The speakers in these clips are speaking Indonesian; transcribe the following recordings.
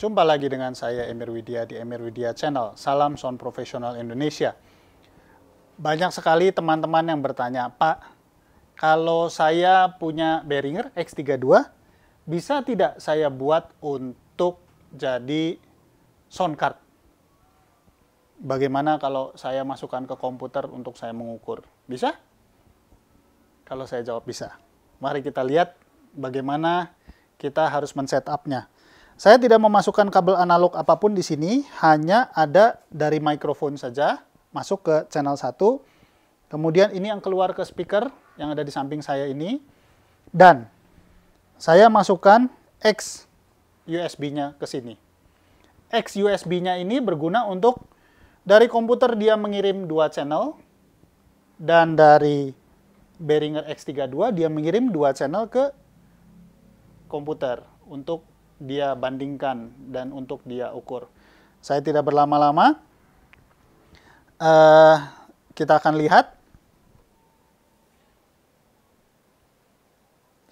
Jumpa lagi dengan saya Emir Widya di Emir Widya Channel. Salam Sound Profesional Indonesia. Banyak sekali teman-teman yang bertanya, Pak, kalau saya punya Behringer X32, bisa tidak saya buat untuk jadi sound card? Bagaimana kalau saya masukkan ke komputer untuk saya mengukur? Bisa? Kalau saya jawab bisa. Mari kita lihat bagaimana kita harus men-setupnya. Saya tidak memasukkan kabel analog apapun di sini, hanya ada dari microphone saja masuk ke channel 1. Kemudian ini yang keluar ke speaker yang ada di samping saya ini. Dan saya masukkan X USB-nya ke sini. X USB-nya ini berguna untuk dari komputer dia mengirim dua channel dan dari Behringer X32 dia mengirim dua channel ke komputer untuk dia bandingkan dan untuk dia ukur. Saya tidak berlama-lama. Uh, kita akan lihat.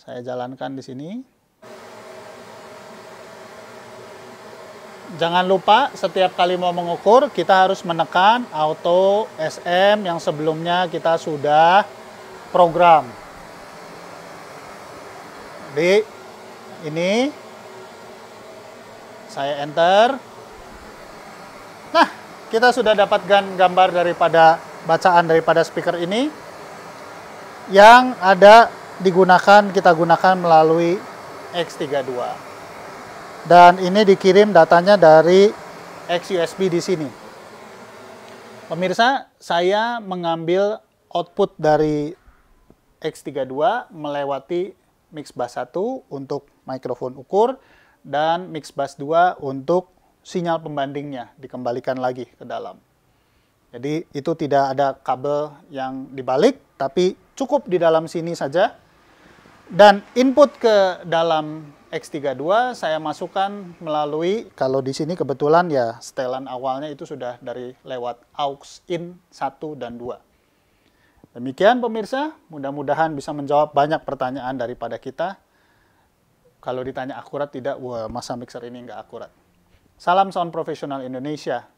Saya jalankan di sini. Jangan lupa setiap kali mau mengukur kita harus menekan auto SM yang sebelumnya kita sudah program. Jadi ini saya enter. Nah, kita sudah dapatkan gambar daripada bacaan daripada speaker ini yang ada digunakan kita gunakan melalui X32. Dan ini dikirim datanya dari XUSB di sini. Pemirsa, saya mengambil output dari X32 melewati mix bus 1 untuk mikrofon ukur dan mix bus 2 untuk sinyal pembandingnya dikembalikan lagi ke dalam. Jadi itu tidak ada kabel yang dibalik, tapi cukup di dalam sini saja. Dan input ke dalam X32 saya masukkan melalui, kalau di sini kebetulan ya setelan awalnya itu sudah dari lewat aux in 1 dan 2. Demikian pemirsa, mudah-mudahan bisa menjawab banyak pertanyaan daripada kita. Kalau ditanya akurat tidak, wah masa mixer ini nggak akurat. Salam sound profesional Indonesia.